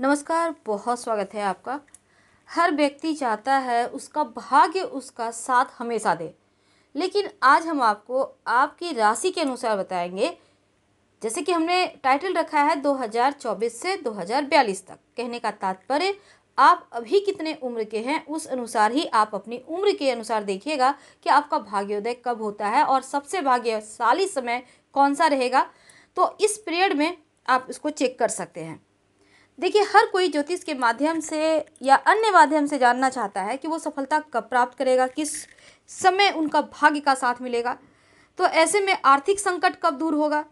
नमस्कार बहुत स्वागत है आपका हर व्यक्ति चाहता है उसका भाग्य उसका साथ हमेशा दे लेकिन आज हम आपको आपकी राशि के अनुसार बताएंगे जैसे कि हमने टाइटल रखा है 2024 से 2042 तक कहने का तात्पर्य आप अभी कितने उम्र के हैं उस अनुसार ही आप अपनी उम्र के अनुसार देखिएगा कि आपका भाग्योदय कब होता है और सबसे भाग्यशाली समय कौन सा रहेगा तो इस पीरियड में आप इसको चेक कर सकते हैं देखिए हर कोई ज्योतिष के माध्यम से या अन्य माध्यम से जानना चाहता है कि वो सफलता कब प्राप्त करेगा किस समय उनका भाग्य का साथ मिलेगा तो ऐसे में आर्थिक संकट कब दूर होगा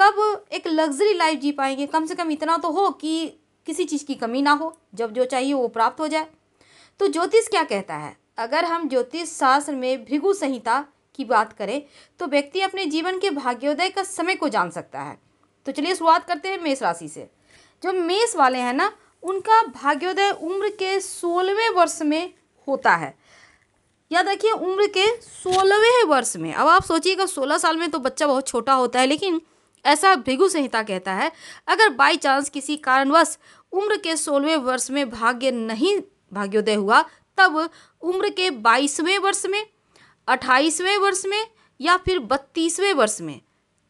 कब एक लग्जरी लाइफ जी पाएंगे कम से कम इतना तो हो कि किसी चीज़ की कमी ना हो जब जो चाहिए वो प्राप्त हो जाए तो ज्योतिष क्या कहता है अगर हम ज्योतिष शास्त्र में भृगु संहिता की बात करें तो व्यक्ति अपने जीवन के भाग्योदय का समय को जान सकता है तो चलिए शुरुआत करते हैं मेष राशि से जो मेष वाले हैं ना उनका भाग्योदय उम्र के सोलहवें वर्ष में होता है याद रखिए उम्र के सोलहवें वर्ष में अब आप सोचिएगा सोलह साल में तो बच्चा बहुत छोटा होता है लेकिन ऐसा भृगु संहिता कहता है अगर बाई चांस किसी कारणवश उम्र के सोलहवें वर्ष में भाग्य नहीं भाग्योदय हुआ तब उम्र के बाईसवें वर्ष में अट्ठाईसवें वर्ष में या फिर बत्तीसवें वर्ष में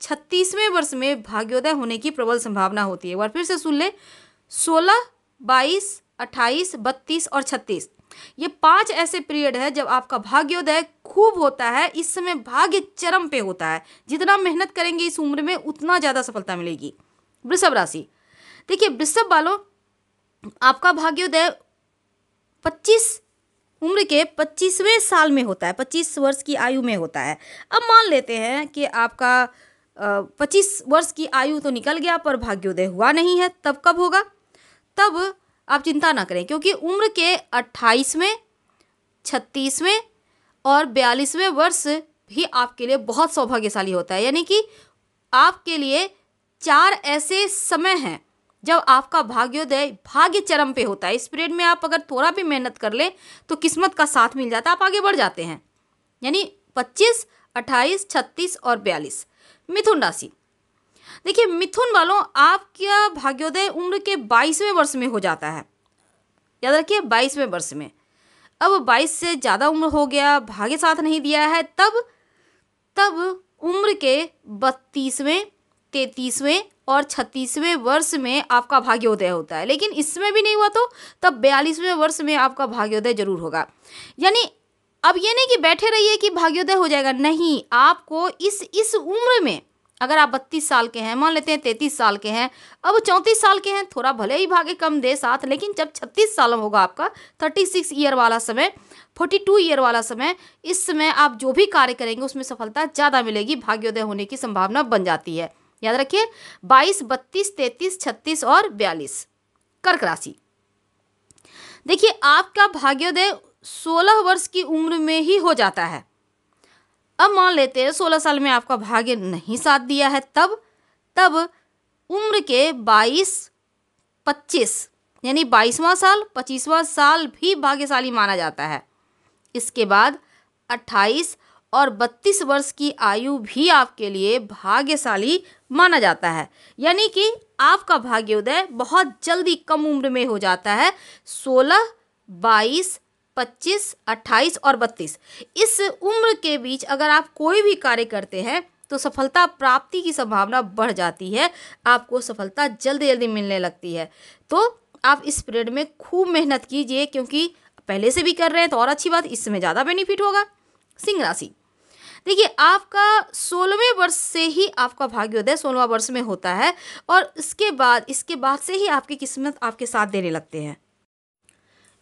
छत्तीसवें वर्ष में भाग्योदय होने की प्रबल संभावना होती है एक बार फिर से सुन लें सोलह बाईस अट्ठाईस बत्तीस और छत्तीस ये पांच ऐसे पीरियड है जब आपका भाग्योदय खूब होता है इस समय भाग्य चरम पे होता है जितना मेहनत करेंगे इस उम्र में उतना ज़्यादा सफलता मिलेगी वृषभ राशि देखिए वृषभ वालों आपका भाग्योदय पच्चीस उम्र के पच्चीसवें साल में होता है पच्चीस वर्ष की आयु में होता है अब मान लेते हैं कि आपका पच्चीस वर्ष की आयु तो निकल गया पर भाग्योदय हुआ नहीं है तब कब होगा तब आप चिंता ना करें क्योंकि उम्र के अट्ठाईसवें छत्तीसवें और बयालीसवें वर्ष भी आपके लिए बहुत सौभाग्यशाली होता है यानी कि आपके लिए चार ऐसे समय हैं जब आपका भाग्योदय भाग्य चरम पे होता है इस पीरियड में आप अगर थोड़ा भी मेहनत कर लें तो किस्मत का साथ मिल जाता है आप आगे बढ़ जाते हैं यानी पच्चीस अट्ठाईस छत्तीस और बयालीस मिथुन राशि देखिए मिथुन वालों आपका भाग्योदय उम्र के बाईसवें वर्ष में हो जाता है याद रखिए बाईसवें वर्ष में अब बाईस से ज़्यादा उम्र हो गया भाग्य साथ नहीं दिया है तब तब उम्र के बत्तीसवें तैतीसवें और छत्तीसवें वर्ष में आपका भाग्योदय होता है लेकिन इसमें भी नहीं हुआ तो तब बयालीसवें वर्ष में आपका भाग्योदय जरूर होगा यानी अब ये नहीं कि बैठे रहिए कि भाग्योदय हो जाएगा नहीं आपको इस इस उम्र में अगर आप बत्तीस साल के हैं मान लेते हैं तैतीस साल के हैं अब चौंतीस साल के हैं थोड़ा भले ही भाग्य कम दे साथ लेकिन जब छत्तीस साल होगा आपका थर्टी सिक्स ईयर वाला समय फोर्टी टू ईयर वाला समय इस समय आप जो भी कार्य करेंगे उसमें सफलता ज़्यादा मिलेगी भाग्योदय होने की संभावना बन जाती है याद रखिए बाईस बत्तीस तैतीस छत्तीस और बयालीस कर्क राशि देखिए आपका भाग्योदय सोलह वर्ष की उम्र में ही हो जाता है अब मान लेते हैं सोलह साल में आपका भाग्य नहीं साथ दिया है तब तब उम्र के बाईस पच्चीस यानी बाईसवां साल पच्चीसवां साल भी भाग्यशाली माना जाता है इसके बाद अट्ठाईस और बत्तीस वर्ष की आयु भी आपके लिए भाग्यशाली माना जाता है यानी कि आपका भाग्योदय बहुत जल्दी कम उम्र में हो जाता है सोलह बाईस पच्चीस अट्ठाईस और बत्तीस इस उम्र के बीच अगर आप कोई भी कार्य करते हैं तो सफलता प्राप्ति की संभावना बढ़ जाती है आपको सफलता जल्दी जल्दी मिलने लगती है तो आप इस पीरियड में खूब मेहनत कीजिए क्योंकि पहले से भी कर रहे हैं तो और अच्छी बात इसमें ज़्यादा बेनिफिट होगा सिंह राशि देखिए आपका सोलहवें वर्ष से ही आपका भाग्योदय सोलहवा वर्ष में होता है और इसके बाद इसके बाद से ही आपकी किस्मत आपके साथ देने लगते हैं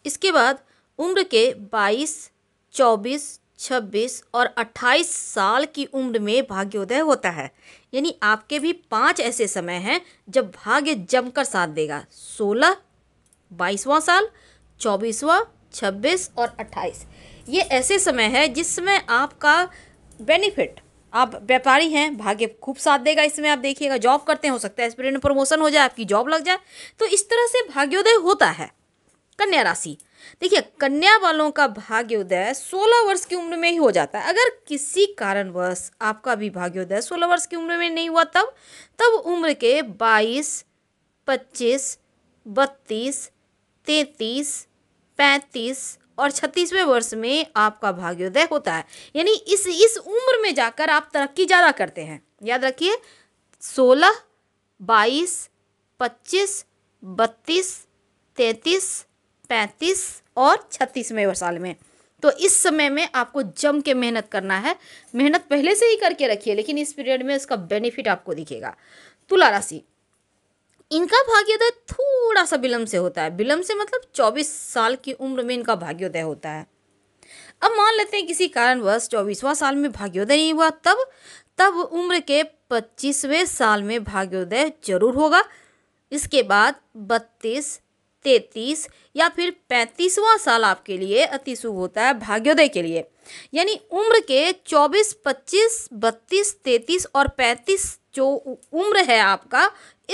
इसके बाद उम्र के 22, 24, 26 और 28 साल की उम्र में भाग्योदय होता है यानी आपके भी पांच ऐसे समय हैं जब भाग्य जमकर साथ देगा 16, बाईसवां साल चौबीसवा 26 और 28 ये ऐसे समय है जिसमें आपका बेनिफिट आप व्यापारी हैं भाग्य खूब साथ देगा इसमें आप देखिएगा जॉब करते हैं हो सकता है एस्पिरेंट प्रमोशन हो जाए आपकी जॉब लग जाए तो इस तरह से भाग्योदय होता है कन्या राशि देखिए कन्या वालों का भाग्योदय 16 वर्ष की उम्र में ही हो जाता है अगर किसी कारणवश आपका भी भाग्योदय 16 वर्ष की उम्र में नहीं हुआ तब तब उम्र के 22, 25, 32, 33, 35 और छत्तीसवें वर्ष में आपका भाग्योदय होता है यानी इस इस उम्र में जाकर आप तरक्की ज़्यादा करते हैं याद रखिए सोलह बाईस पच्चीस बत्तीस तैंतीस पैंतीस और छत्तीसवें साल में तो इस समय में आपको जम के मेहनत करना है मेहनत पहले से ही करके रखिए लेकिन इस पीरियड में उसका बेनिफिट आपको दिखेगा तुला राशि इनका भाग्योदय थोड़ा सा विलम्ब से होता है विलम्ब से मतलब 24 साल की उम्र में इनका भाग्योदय होता है अब मान लेते हैं किसी कारणवश चौबीसवां साल में भाग्योदय नहीं हुआ तब तब उम्र के पच्चीसवें साल में भाग्योदय जरूर होगा इसके बाद बत्तीस तैतीस या फिर पैंतीसवां साल आपके लिए अति शुभ होता है भाग्योदय के लिए यानी उम्र के चौबीस पच्चीस बत्तीस तैतीस और पैंतीस जो उम्र है आपका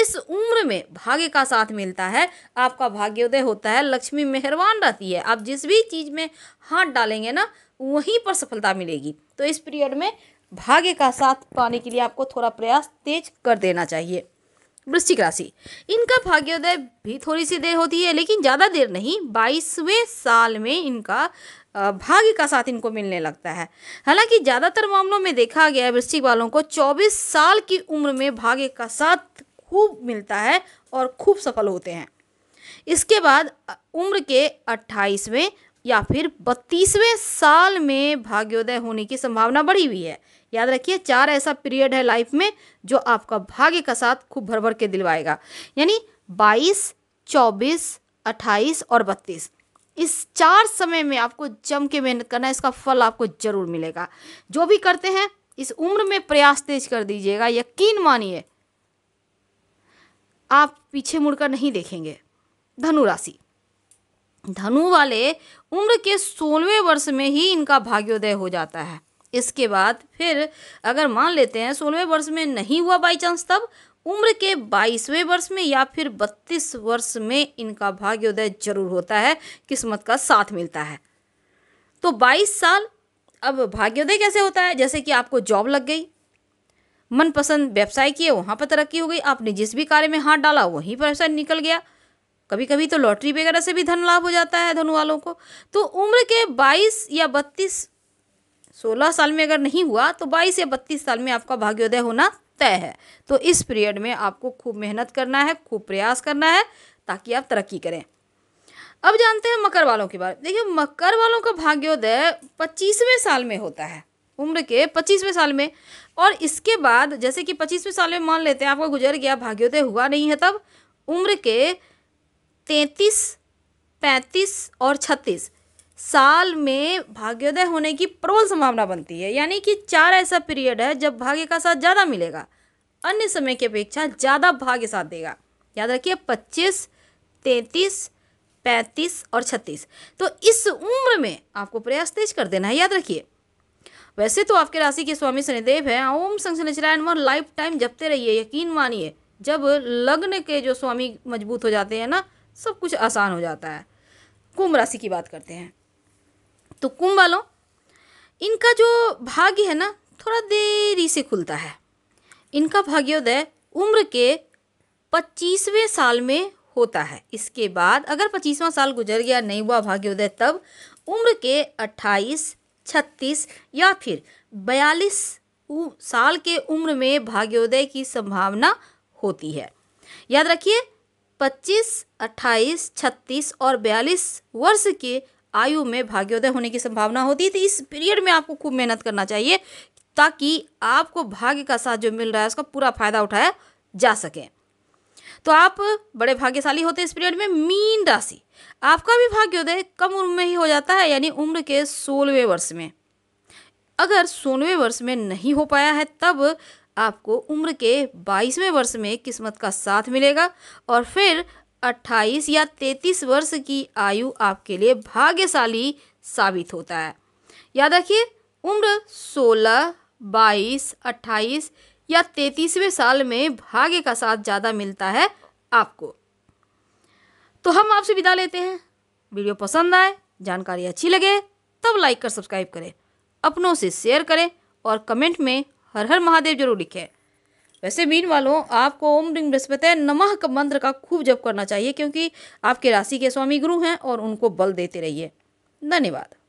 इस उम्र में भाग्य का साथ मिलता है आपका भाग्योदय होता है लक्ष्मी मेहरबान रहती है आप जिस भी चीज़ में हाथ डालेंगे ना वहीं पर सफलता मिलेगी तो इस पीरियड में भाग्य का साथ पाने के लिए आपको थोड़ा प्रयास तेज कर देना चाहिए वृश्चिक राशि इनका भाग्योदय भी थोड़ी सी देर होती है लेकिन ज़्यादा देर नहीं बाईसवें साल में इनका भाग्य का साथ इनको मिलने लगता है हालांकि ज़्यादातर मामलों में देखा गया वृश्चिक वालों को 24 साल की उम्र में भाग्य का साथ खूब मिलता है और खूब सफल होते हैं इसके बाद उम्र के अट्ठाईसवें या फिर बत्तीसवें साल में भाग्योदय होने की संभावना बढ़ी हुई है याद रखिए चार ऐसा पीरियड है लाइफ में जो आपका भाग्य का साथ खूब भर भर के दिलवाएगा यानी बाईस चौबीस अट्ठाईस और बत्तीस इस चार समय में आपको जम के मेहनत करना इसका फल आपको जरूर मिलेगा जो भी करते हैं इस उम्र में प्रयास तेज कर दीजिएगा यकीन मानिए आप पीछे मुड़कर नहीं देखेंगे धनुराशि धनु वाले उम्र के सोलहवें वर्ष में ही इनका भाग्योदय हो जाता है इसके बाद फिर अगर मान लेते हैं सोलहवें वर्ष में नहीं हुआ बाई चांस तब उम्र के बाईसवें वर्ष में या फिर बत्तीस वर्ष में इनका भाग्योदय जरूर होता है किस्मत का साथ मिलता है तो बाईस साल अब भाग्योदय कैसे होता है जैसे कि आपको जॉब लग गई मनपसंद व्यवसाय किए वहाँ पर तरक्की हो गई आपने जिस भी कार्य में हाथ डाला वहीं पर व्यवसाय निकल गया कभी कभी तो लॉटरी वगैरह से भी धन लाभ हो जाता है धनु वालों को तो उम्र के 22 या 32 16 साल में अगर नहीं हुआ तो 22 या 32 साल में आपका भाग्योदय होना तय है तो इस पीरियड में आपको खूब मेहनत करना है खूब प्रयास करना है ताकि आप तरक्की करें अब जानते हैं मकर वालों के बारे में देखिए मकर वालों का भाग्योदय पच्चीसवें साल में होता है उम्र के पच्चीसवें साल में और इसके बाद जैसे कि पच्चीसवें साल में मान लेते हैं आपका गुजर गया भाग्योदय हुआ नहीं है तब उम्र के तैंतीस पैंतीस और छत्तीस साल में भाग्योदय होने की प्रबल संभावना बनती है यानी कि चार ऐसा पीरियड है जब भाग्य का साथ ज़्यादा मिलेगा अन्य समय की अपेक्षा ज़्यादा भाग्य साथ देगा याद रखिए पच्चीस तैंतीस पैंतीस और छत्तीस तो इस उम्र में आपको प्रयास तेज कर देना है याद रखिए वैसे तो आपके राशि के स्वामी शनिदेव हैं ओम संग शनिचरायण लाइफ टाइम जपते रहिए यकीन मानिए जब लग्न के जो स्वामी मजबूत हो जाते हैं ना सब कुछ आसान हो जाता है कुंभ राशि की बात करते हैं तो कुंभ वालों इनका जो भाग्य है ना थोड़ा देरी से खुलता है इनका भाग्योदय उम्र के पच्चीसवें साल में होता है इसके बाद अगर पच्चीसवां साल गुजर गया नहीं हुआ भाग्योदय तब उम्र के अट्ठाईस छत्तीस या फिर बयालीस साल के उम्र में भाग्योदय की संभावना होती है याद रखिए पच्चीस अट्ठाईस छत्तीस और बयालीस वर्ष के आयु में भाग्योदय होने की संभावना होती है तो इस पीरियड में आपको खूब मेहनत करना चाहिए ताकि आपको भाग्य का साथ जो मिल रहा है उसका पूरा फायदा उठाया जा सके तो आप बड़े भाग्यशाली होते हैं इस पीरियड में मीन राशि आपका भी भाग्योदय कम उम्र में ही हो जाता है यानी उम्र के सोलहवें वर्ष में अगर सोलहवें वर्ष में नहीं हो पाया है तब आपको उम्र के बाईसवें वर्ष में किस्मत का साथ मिलेगा और फिर 28 या 33 वर्ष की आयु आपके लिए भाग्यशाली साबित होता है याद रखिए उम्र 16, 22, 28 या 33वें साल में भाग्य का साथ ज़्यादा मिलता है आपको तो हम आपसे विदा लेते हैं वीडियो पसंद आए जानकारी अच्छी लगे तब लाइक कर सब्सक्राइब करें अपनों से शेयर करें और कमेंट में हर हर महादेव जरूर लिखे वैसे मीन वालों आपको ओम रिंग बृहस्पति नमः का मंत्र का खूब जप करना चाहिए क्योंकि आपके राशि के स्वामी गुरु हैं और उनको बल देते रहिए धन्यवाद